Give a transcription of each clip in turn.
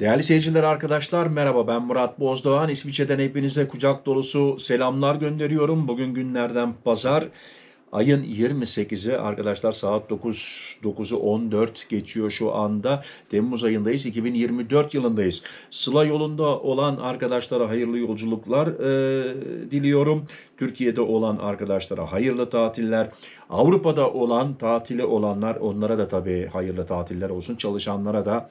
Değerli seyirciler arkadaşlar merhaba ben Murat Bozdoğan. İsviçre'den hepinize kucak dolusu selamlar gönderiyorum. Bugün günlerden pazar ayın 28'i arkadaşlar saat 9 9'u 14 geçiyor şu anda. Temmuz ayındayız 2024 yılındayız. Sıla yolunda olan arkadaşlara hayırlı yolculuklar e, diliyorum. Türkiye'de olan arkadaşlara hayırlı tatiller. Avrupa'da olan tatili olanlar onlara da tabii hayırlı tatiller olsun. Çalışanlara da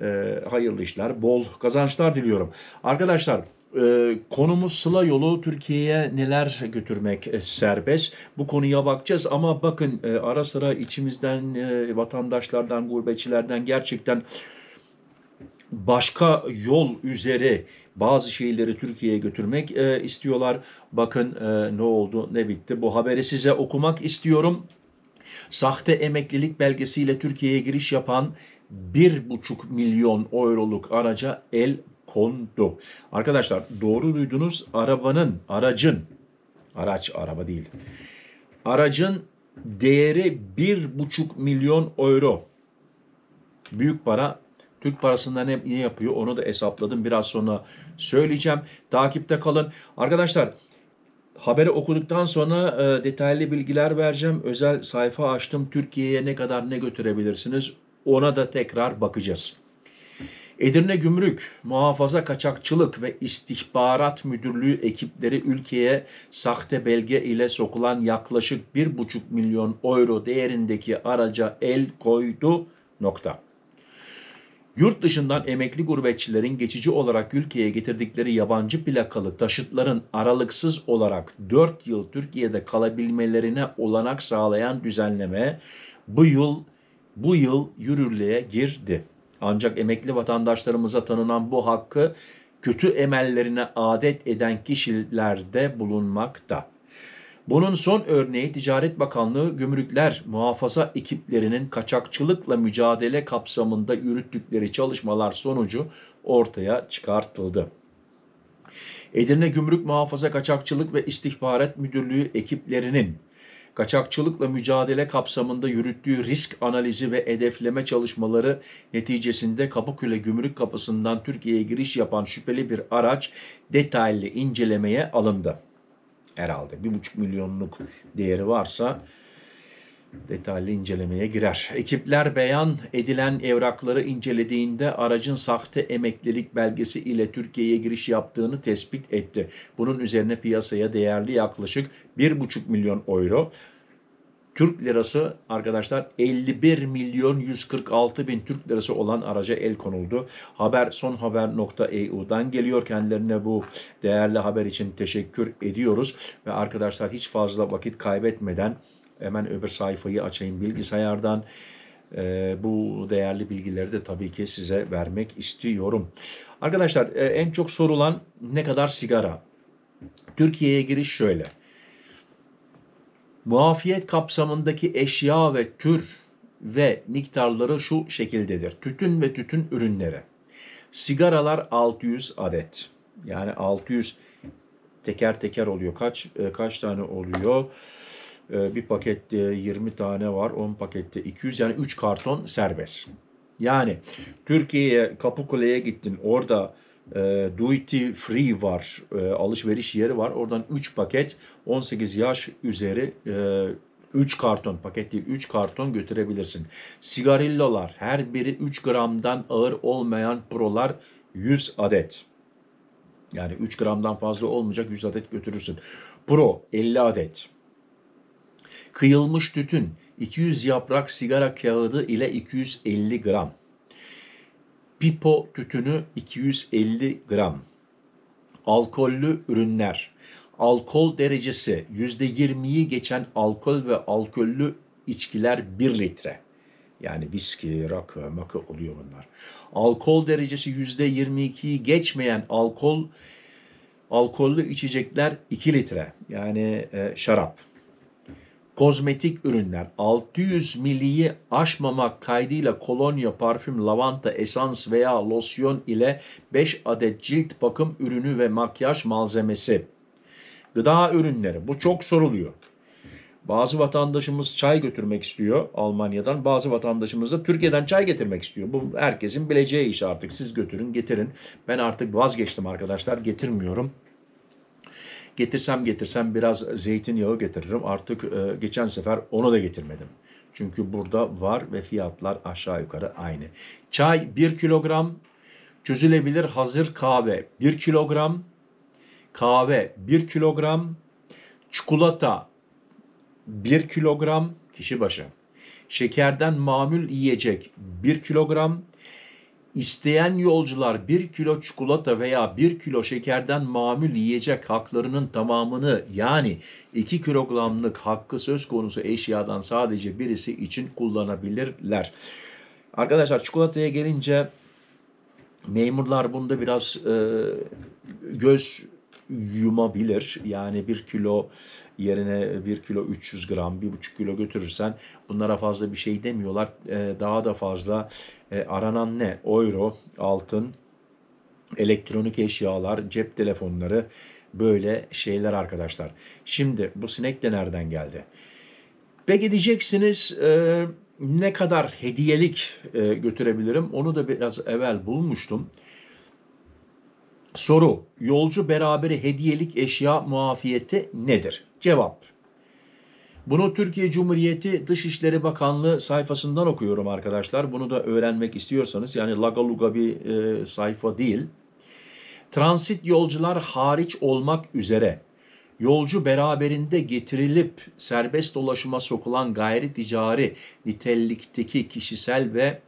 e, hayırlı işler, bol kazançlar diliyorum. Arkadaşlar e, konumuz Sıla yolu Türkiye'ye neler götürmek e, serbest. Bu konuya bakacağız ama bakın e, ara sıra içimizden, e, vatandaşlardan, gurbetçilerden gerçekten başka yol üzere bazı şeyleri Türkiye'ye götürmek e, istiyorlar. Bakın e, ne oldu, ne bitti. Bu haberi size okumak istiyorum. Sahte emeklilik belgesiyle Türkiye'ye giriş yapan 1,5 milyon euroluk araca el kondu. Arkadaşlar doğru duydunuz arabanın, aracın, araç araba değil. Aracın değeri 1,5 milyon euro. Büyük para Türk parasında ne, ne yapıyor onu da hesapladım. Biraz sonra söyleyeceğim. Takipte kalın. Arkadaşlar haberi okuduktan sonra e, detaylı bilgiler vereceğim. Özel sayfa açtım. Türkiye'ye ne kadar ne götürebilirsiniz ona da tekrar bakacağız. Edirne Gümrük, Muhafaza Kaçakçılık ve İstihbarat Müdürlüğü ekipleri ülkeye sahte belge ile sokulan yaklaşık 1,5 milyon euro değerindeki araca el koydu. Nokta. Yurt dışından emekli gurbetçilerin geçici olarak ülkeye getirdikleri yabancı plakalı taşıtların aralıksız olarak 4 yıl Türkiye'de kalabilmelerine olanak sağlayan düzenleme bu yıl bu yıl yürürlüğe girdi. Ancak emekli vatandaşlarımıza tanınan bu hakkı kötü emellerine adet eden kişilerde bulunmakta. Bunun son örneği Ticaret Bakanlığı gümrükler muhafaza ekiplerinin kaçakçılıkla mücadele kapsamında yürüttükleri çalışmalar sonucu ortaya çıkartıldı. Edirne Gümrük Muhafaza Kaçakçılık ve İstihbarat Müdürlüğü ekiplerinin kaçakçılıkla mücadele kapsamında yürüttüğü risk analizi ve hedefleme çalışmaları neticesinde Kapıkule Gümrük Kapısı'ndan Türkiye'ye giriş yapan şüpheli bir araç detaylı incelemeye alındı. Herhalde 1,5 milyonluk değeri varsa detaylı incelemeye girer. Ekipler beyan edilen evrakları incelediğinde aracın sahte emeklilik belgesi ile Türkiye'ye giriş yaptığını tespit etti. Bunun üzerine piyasaya değerli yaklaşık 1,5 milyon euro, Türk lirası arkadaşlar 51 milyon 146 bin Türk lirası olan araca el konuldu. Haber sonhaber.eu'dan geliyor. Kendilerine bu değerli haber için teşekkür ediyoruz. Ve arkadaşlar hiç fazla vakit kaybetmeden Hemen öbür sayfayı açayım bilgisayardan. E, bu değerli bilgileri de tabii ki size vermek istiyorum. Arkadaşlar e, en çok sorulan ne kadar sigara? Türkiye'ye giriş şöyle. Muafiyet kapsamındaki eşya ve tür ve miktarları şu şekildedir. Tütün ve tütün ürünleri. Sigaralar 600 adet. Yani 600 teker teker oluyor. Kaç e, kaç tane oluyor? Ee, bir pakette 20 tane var, 10 pakette 200 yani 3 karton serbest. Yani Türkiye'ye Kapıkule'ye gittin orada e, duty free var, e, alışveriş yeri var. Oradan 3 paket 18 yaş üzeri e, 3 karton paket değil 3 karton götürebilirsin. Sigarillolar her biri 3 gramdan ağır olmayan prolar 100 adet. Yani 3 gramdan fazla olmayacak 100 adet götürürsün. Pro 50 adet kıyılmış tütün, 200 yaprak sigara kağıdı ile 250 gram. Pipo tütünü 250 gram. Alkollü ürünler. Alkol derecesi %20'yi geçen alkol ve alkollü içkiler 1 litre. Yani viski, rakı, makı oluyor bunlar. Alkol derecesi %22'yi geçmeyen alkol alkollü içecekler 2 litre. Yani e, şarap kozmetik ürünler 600 miliyi aşmamak kaydıyla kolonya, parfüm, lavanta, esans veya losyon ile 5 adet cilt bakım ürünü ve makyaj malzemesi. Gıda ürünleri bu çok soruluyor. Bazı vatandaşımız çay götürmek istiyor Almanya'dan. Bazı vatandaşımız da Türkiye'den çay getirmek istiyor. Bu herkesin bileceği iş artık. Siz götürün, getirin. Ben artık vazgeçtim arkadaşlar. Getirmiyorum Getirsem getirsem biraz zeytinyağı getiririm. Artık e, geçen sefer onu da getirmedim. Çünkü burada var ve fiyatlar aşağı yukarı aynı. Çay 1 kilogram, çözülebilir hazır kahve 1 kilogram, kahve 1 kilogram, çikolata 1 kilogram kişi başı. Şekerden mamül yiyecek 1 kilogram, İsteyen yolcular bir kilo çikolata veya bir kilo şekerden mamül yiyecek haklarının tamamını yani 2 kilogramlık hakkı söz konusu eşyadan sadece birisi için kullanabilirler. Arkadaşlar çikolataya gelince memurlar bunda biraz e, göz yumabilir. Yani bir kilo yerine bir kilo 300 gram, bir buçuk kilo götürürsen bunlara fazla bir şey demiyorlar. Ee, daha da fazla e, aranan ne? Euro, altın, elektronik eşyalar, cep telefonları böyle şeyler arkadaşlar. Şimdi bu sinek de nereden geldi? Peki diyeceksiniz e, ne kadar hediyelik e, götürebilirim? Onu da biraz evvel bulmuştum. Soru: Yolcu beraberi hediyelik eşya muafiyeti nedir? Cevap: Bunu Türkiye Cumhuriyeti Dışişleri Bakanlığı sayfasından okuyorum arkadaşlar. Bunu da öğrenmek istiyorsanız yani lagaluga bir e, sayfa değil. Transit yolcular hariç olmak üzere yolcu beraberinde getirilip serbest dolaşıma sokulan gayri ticari nitelikteki kişisel ve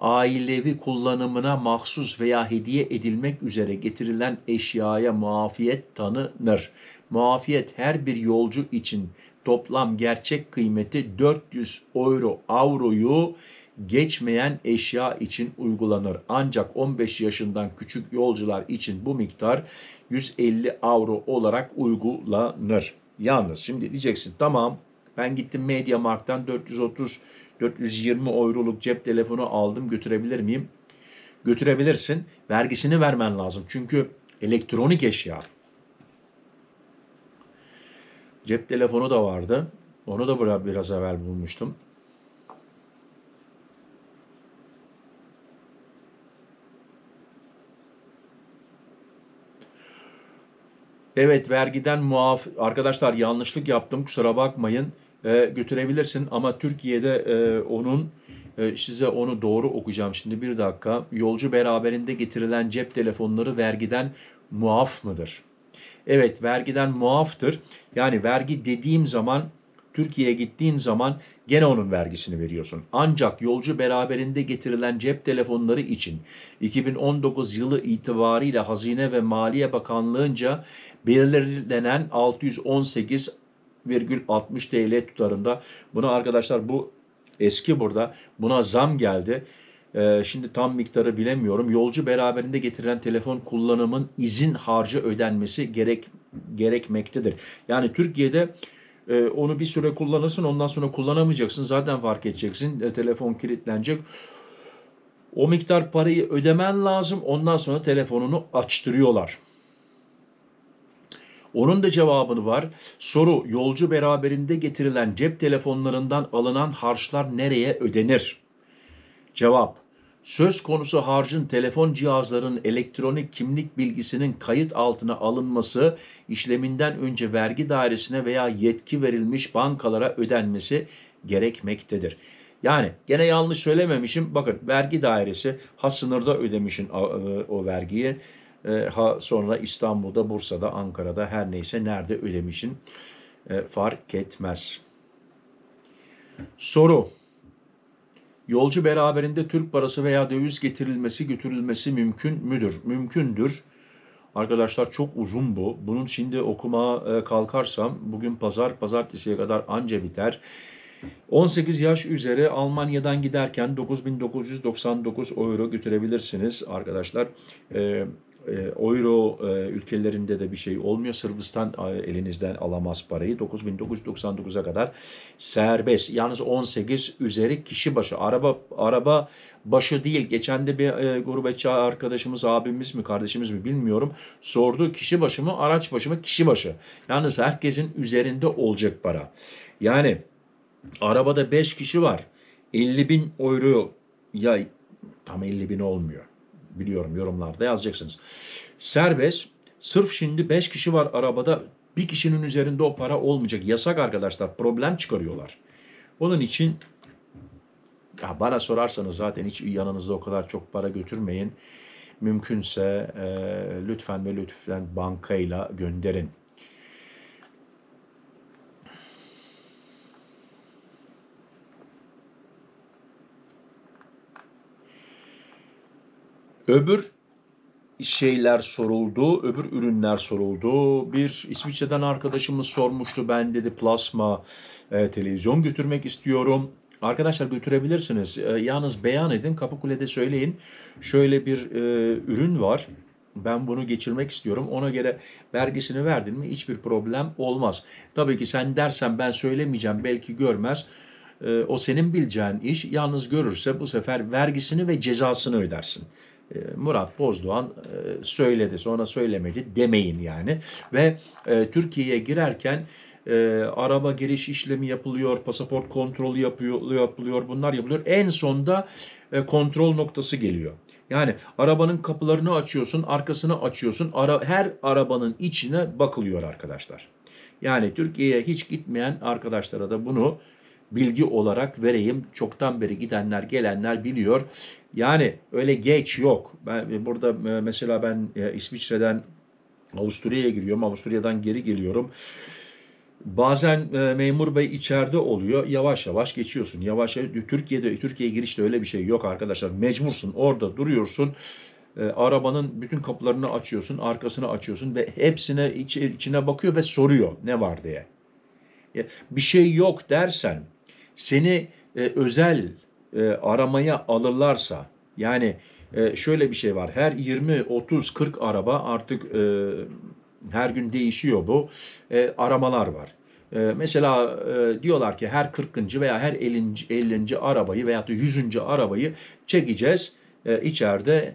ailevi kullanımına mahsus veya hediye edilmek üzere getirilen eşyaya muafiyet tanınır. Muafiyet her bir yolcu için toplam gerçek kıymeti 400 euro avroyu geçmeyen eşya için uygulanır. Ancak 15 yaşından küçük yolcular için bu miktar 150 avro olarak uygulanır. Yalnız şimdi diyeceksin tamam ben gittim Mediamarkt'tan 430 420 euroluk cep telefonu aldım götürebilir miyim? Götürebilirsin. Vergisini vermen lazım. Çünkü elektronik eşya. Cep telefonu da vardı. Onu da biraz evvel bulmuştum. Evet vergiden muaf. Arkadaşlar yanlışlık yaptım kusura bakmayın e, götürebilirsin ama Türkiye'de e, onun e, size onu doğru okuyacağım şimdi bir dakika. Yolcu beraberinde getirilen cep telefonları vergiden muaf mıdır? Evet vergiden muaftır. Yani vergi dediğim zaman Türkiye'ye gittiğin zaman gene onun vergisini veriyorsun. Ancak yolcu beraberinde getirilen cep telefonları için 2019 yılı itibariyle Hazine ve Maliye Bakanlığı'nca belirlenen 618 1,60 TL tutarında. buna arkadaşlar bu eski burada. Buna zam geldi. Ee, şimdi tam miktarı bilemiyorum. Yolcu beraberinde getirilen telefon kullanımın izin harcı ödenmesi gerek gerekmektedir. Yani Türkiye'de e, onu bir süre kullanırsın ondan sonra kullanamayacaksın. Zaten fark edeceksin. E, telefon kilitlenecek. O miktar parayı ödemen lazım. Ondan sonra telefonunu açtırıyorlar. Onun da cevabı var. Soru yolcu beraberinde getirilen cep telefonlarından alınan harçlar nereye ödenir? Cevap Söz konusu harcın telefon cihazlarının elektronik kimlik bilgisinin kayıt altına alınması, işleminden önce vergi dairesine veya yetki verilmiş bankalara ödenmesi gerekmektedir. Yani gene yanlış söylememişim. Bakın vergi dairesi ha sınırda ödemişin o, e, o vergiyi e, ha sonra İstanbul'da, Bursa'da, Ankara'da her neyse nerede ödemişin e, fark etmez. Soru. Yolcu beraberinde Türk parası veya döviz getirilmesi götürülmesi mümkün müdür? Mümkündür. Arkadaşlar çok uzun bu. Bunun şimdi okuma e, kalkarsam bugün pazar pazartesiye kadar anca biter. 18 yaş üzeri Almanya'dan giderken 9999 euro götürebilirsiniz arkadaşlar. Ee, euro e, ülkelerinde de bir şey olmuyor. Sırbistan e, elinizden alamaz parayı. 9999'a kadar serbest. Yalnız 18 üzeri kişi başı. Araba araba başı değil. Geçen de bir e, gurbetçi arkadaşımız, abimiz mi, kardeşimiz mi bilmiyorum. Sordu kişi başı mı, araç başı mı, kişi başı. Yalnız herkesin üzerinde olacak para. Yani arabada 5 kişi var. 50 bin euro ya tam 50 bin olmuyor biliyorum yorumlarda yazacaksınız. Serbest sırf şimdi 5 kişi var arabada bir kişinin üzerinde o para olmayacak. Yasak arkadaşlar problem çıkarıyorlar. Onun için ya bana sorarsanız zaten hiç yanınızda o kadar çok para götürmeyin. Mümkünse e, lütfen ve lütfen bankayla gönderin. Öbür şeyler soruldu, öbür ürünler soruldu. Bir İsviçre'den arkadaşımız sormuştu ben dedi plasma e, televizyon götürmek istiyorum. Arkadaşlar götürebilirsiniz. E, yalnız beyan edin Kapıkule'de söyleyin. Şöyle bir e, ürün var. Ben bunu geçirmek istiyorum. Ona göre vergisini verdin mi hiçbir problem olmaz. Tabii ki sen dersen ben söylemeyeceğim belki görmez. E, o senin bileceğin iş. Yalnız görürse bu sefer vergisini ve cezasını ödersin. Ee, Murat Bozdoğan e, söyledi sonra söylemedi demeyin yani. Ve e, Türkiye'ye girerken e, araba giriş işlemi yapılıyor, pasaport kontrolü yapıyor, yapılıyor, bunlar yapılıyor. En sonda e, kontrol noktası geliyor. Yani arabanın kapılarını açıyorsun, arkasını açıyorsun. Ara, her arabanın içine bakılıyor arkadaşlar. Yani Türkiye'ye hiç gitmeyen arkadaşlara da bunu bilgi olarak vereyim. Çoktan beri gidenler gelenler biliyor. Yani öyle geç yok. Ben e, burada e, mesela ben e, İsviçre'den Avusturya'ya giriyorum. Avusturya'dan geri geliyorum. Bazen e, memur bey içeride oluyor. Yavaş yavaş geçiyorsun. Yavaş yavaş Türkiye'de Türkiye'ye girişte öyle bir şey yok arkadaşlar. Mecbursun. Orada duruyorsun. E, arabanın bütün kapılarını açıyorsun, arkasını açıyorsun ve hepsine iç, içine bakıyor ve soruyor ne var diye. Bir şey yok dersen seni e, özel e, aramaya alırlarsa yani e, şöyle bir şey var her 20 30 40 araba artık e, her gün değişiyor bu e, aramalar var. E, mesela e, diyorlar ki her 40. veya her 50. 50. arabayı veya da 100. arabayı çekeceğiz. E, içeride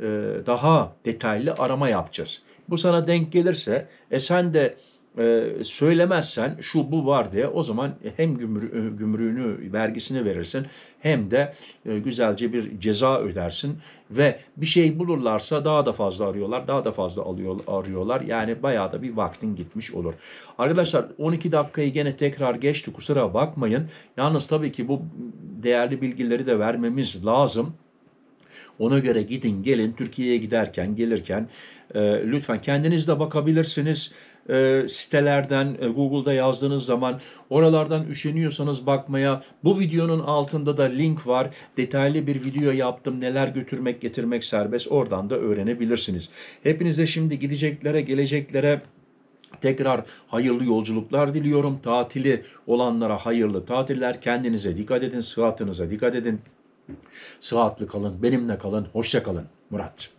e, daha detaylı arama yapacağız. Bu sana denk gelirse e sen de ee, söylemezsen şu bu var diye o zaman hem gümrü, e, gümrüğünü vergisini verirsin hem de e, güzelce bir ceza ödersin ve bir şey bulurlarsa daha da fazla arıyorlar daha da fazla alıyor, arıyorlar yani bayağı da bir vaktin gitmiş olur. Arkadaşlar 12 dakikayı gene tekrar geçti kusura bakmayın yalnız tabii ki bu değerli bilgileri de vermemiz lazım. Ona göre gidin gelin Türkiye'ye giderken gelirken e, lütfen kendiniz de bakabilirsiniz e, sitelerden e, Google'da yazdığınız zaman oralardan üşeniyorsanız bakmaya bu videonun altında da link var. Detaylı bir video yaptım. Neler götürmek getirmek serbest. Oradan da öğrenebilirsiniz. Hepinize şimdi gideceklere geleceklere Tekrar hayırlı yolculuklar diliyorum. Tatili olanlara hayırlı tatiller. Kendinize dikkat edin, sıhhatinize dikkat edin. Sıhhatlı kalın, benimle kalın, hoşça kalın. Murat.